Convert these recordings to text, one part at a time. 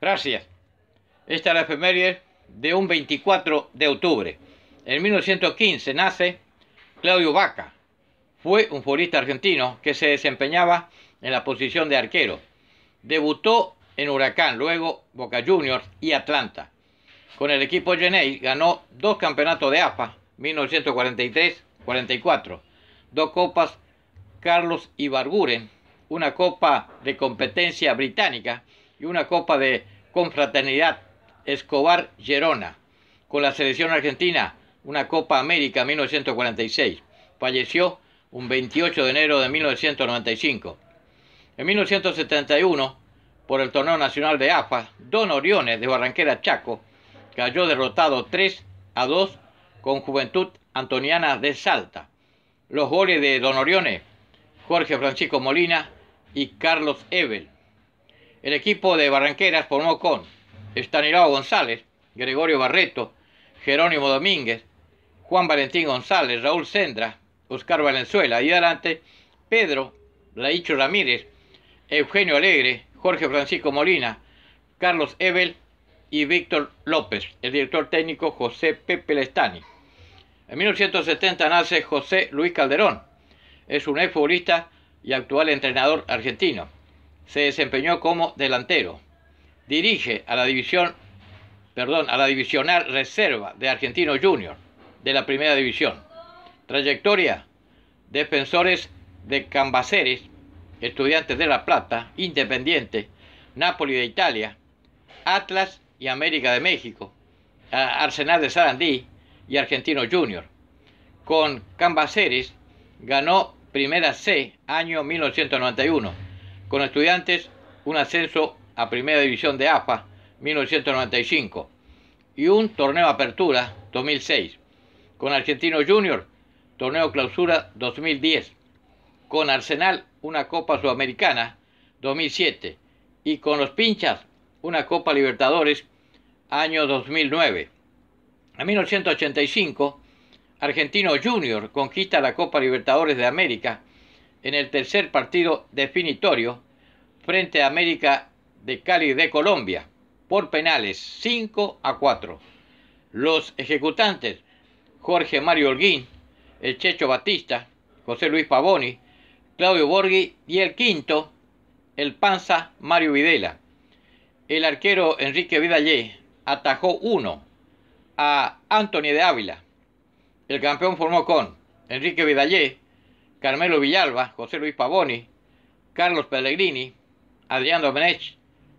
Gracias. Esta es la efeméride de un 24 de octubre. En 1915 nace Claudio Vaca. Fue un futbolista argentino que se desempeñaba en la posición de arquero. Debutó en Huracán, luego Boca Juniors y Atlanta. Con el equipo Genei ganó dos campeonatos de AFA, 1943-44, dos copas Carlos Ibarguren, una copa de competencia británica y una copa de confraternidad Escobar Gerona con la selección argentina, una Copa América 1946. Falleció un 28 de enero de 1995. En 1971, por el torneo nacional de AFA, Don Oriones de Barranquera Chaco cayó derrotado 3 a 2 con Juventud Antoniana de Salta. Los goles de Don Oriones, Jorge Francisco Molina y Carlos Ebel. El equipo de Barranqueras formó con Estanislao González, Gregorio Barreto, Jerónimo Domínguez, Juan Valentín González, Raúl Sendra, Oscar Valenzuela y adelante Pedro Laicho Ramírez, Eugenio Alegre, Jorge Francisco Molina, Carlos Ebel y Víctor López, el director técnico José Pepe Lestani. En 1970 nace José Luis Calderón, es un exfutbolista y actual entrenador argentino se desempeñó como delantero. Dirige a la división, perdón, a la divisional reserva de Argentino Junior de la Primera División. Trayectoria: Defensores de Cambaceres, Estudiantes de La Plata, Independiente, Napoli de Italia, Atlas y América de México, Arsenal de Sarandí y Argentino Junior. Con Cambaceres ganó Primera C año 1991 con estudiantes un ascenso a Primera División de AFA 1995 y un torneo Apertura 2006, con Argentino Junior, torneo Clausura 2010, con Arsenal una Copa Sudamericana 2007 y con los Pinchas una Copa Libertadores año 2009. En 1985, Argentino Junior conquista la Copa Libertadores de América en el tercer partido definitorio frente a América de Cali de Colombia por penales 5 a 4. Los ejecutantes Jorge Mario Holguín, el Checho Batista, José Luis Pavoni, Claudio Borghi y el quinto, el Panza Mario Videla. El arquero Enrique Vidalle atajó uno a Antonio de Ávila. El campeón formó con Enrique Vidalle, Carmelo Villalba, José Luis Pavoni, Carlos Pellegrini, Adrián Domenech,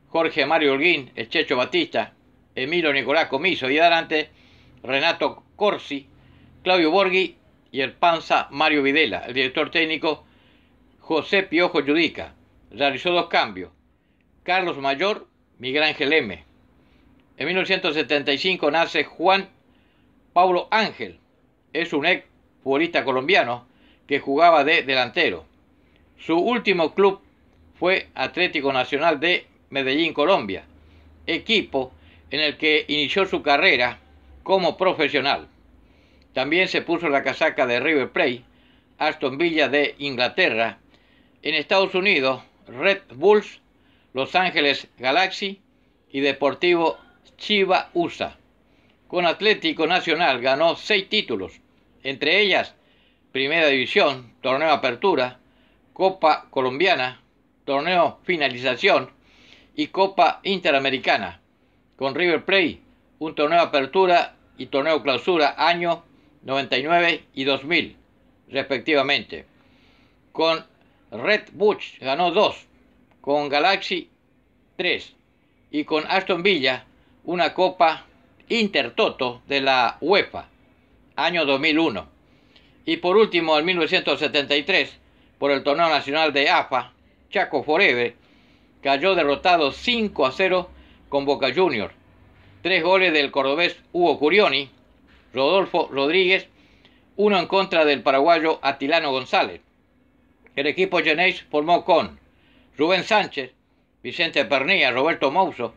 Jorge Mario Holguín, el Checho Batista, Emilio Nicolás Comiso y adelante Renato Corsi, Claudio Borghi y el panza Mario Videla. El director técnico José Piojo Judica realizó dos cambios. Carlos Mayor, Miguel Ángel M. En 1975 nace Juan Pablo Ángel. Es un ex futbolista colombiano que jugaba de delantero. Su último club fue Atlético Nacional de Medellín, Colombia, equipo en el que inició su carrera como profesional. También se puso la casaca de River Plate, Aston Villa de Inglaterra, en Estados Unidos, Red Bulls, Los Ángeles Galaxy y Deportivo Chiva USA. Con Atlético Nacional ganó seis títulos, entre ellas Primera División, Torneo Apertura, Copa Colombiana, torneo finalización y Copa Interamericana, con River Plate, un torneo apertura y torneo clausura año 99 y 2000, respectivamente. Con Red Bull ganó dos con Galaxy 3 y con Aston Villa una Copa Intertoto de la UEFA, año 2001. Y por último, en 1973, por el Torneo Nacional de AFA, Chaco Forever cayó derrotado 5 a 0 con Boca Juniors. Tres goles del cordobés Hugo Curioni, Rodolfo Rodríguez, uno en contra del paraguayo Atilano González. El equipo Genéis formó con Rubén Sánchez, Vicente Pernilla, Roberto Mouso,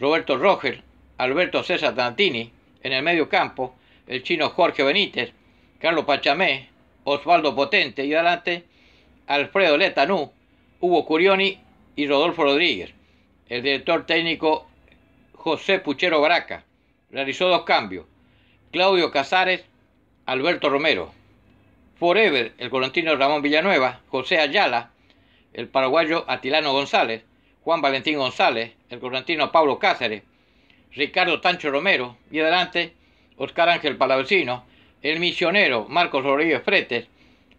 Roberto Roger, Alberto César Tantini, en el medio campo, el chino Jorge Benítez, Carlos Pachamé, Osvaldo Potente y adelante Alfredo Letanú, Hugo Curioni y Rodolfo Rodríguez. El director técnico José Puchero Baraca realizó dos cambios. Claudio Casares, Alberto Romero. Forever, el correntino Ramón Villanueva, José Ayala, el paraguayo Atilano González, Juan Valentín González, el correntino Pablo Cáceres, Ricardo Tancho Romero y adelante Oscar Ángel Palavecino, el misionero Marcos Rodríguez Fretes,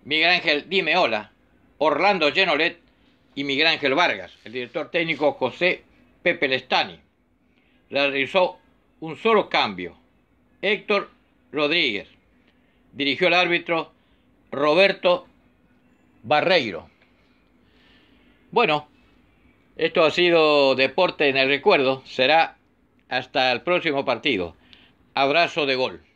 Miguel Ángel Dimeola, Orlando Genolet y Miguel Ángel Vargas. El director técnico José Pepe Lestani realizó un solo cambio. Héctor Rodríguez dirigió el árbitro Roberto Barreiro. Bueno, esto ha sido Deporte en el Recuerdo. Será hasta el próximo partido. Abrazo de gol.